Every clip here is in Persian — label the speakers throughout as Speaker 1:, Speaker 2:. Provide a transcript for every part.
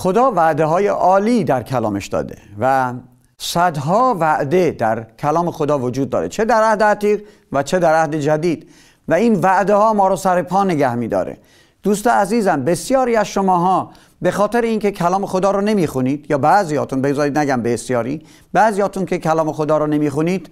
Speaker 1: خدا وعده های عالی در کلامش داده و صدها وعده در کلام خدا وجود داره چه در عهد عتیق و چه در عهد جدید و این وعده ها ما رو سر پا نگه میداره دوست عزیزم بسیاری از شماها به خاطر اینکه کلام خدا رو نمیخونید یا بعضیاتون بگذارید نگم بسیاری بعضیاتون که کلام خدا رو نمیخونید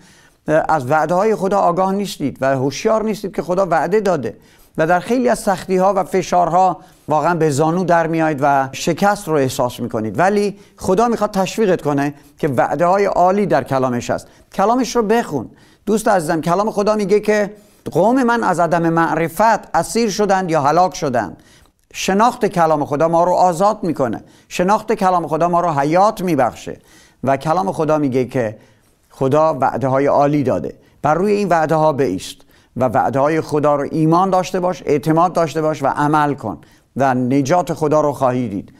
Speaker 1: از وعده های خدا آگاه نیستید و هوشیار نیستید که خدا وعده داده و در خیلی از سختی ها و فشارها واقعا به زانو در میایید و شکست رو احساس میکنید ولی خدا میخواد تشویقت کنه که وعده های عالی در کلامش هست کلامش رو بخون دوست عزیزم کلام خدا میگه که قوم من از عدم معرفت اسیر شدند یا هلاک شدند شناخت کلام خدا ما رو آزاد میکنه شناخت کلام خدا ما رو حیات بخشه. و کلام خدا میگه که خدا وعده های عالی داده بر روی این وعده ها بیست و های خدا رو ایمان داشته باش اعتماد داشته باش و عمل کن و نجات خدا رو خواهی دید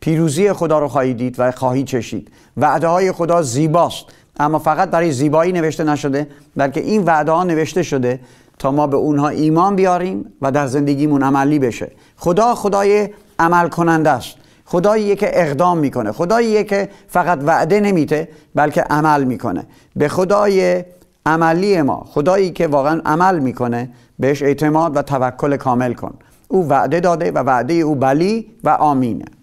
Speaker 1: پیروزی خدا رو خواهی دید و خواهی چشید وعده های خدا زیباست اما فقط برای زیبایی نوشته نشده بلکه این وعده ها نوشته شده تا ما به اونها ایمان بیاریم و در زندگیمون عملی بشه خدا خدای عمل کننده است خدایی که اقدام میکنه خدایی که فقط وعده نمیته بلکه عمل میکنه به خدای عملی ما خدایی که واقعا عمل میکنه بهش اعتماد و توکل کامل کن او وعده داده و وعده او بلی و آمینه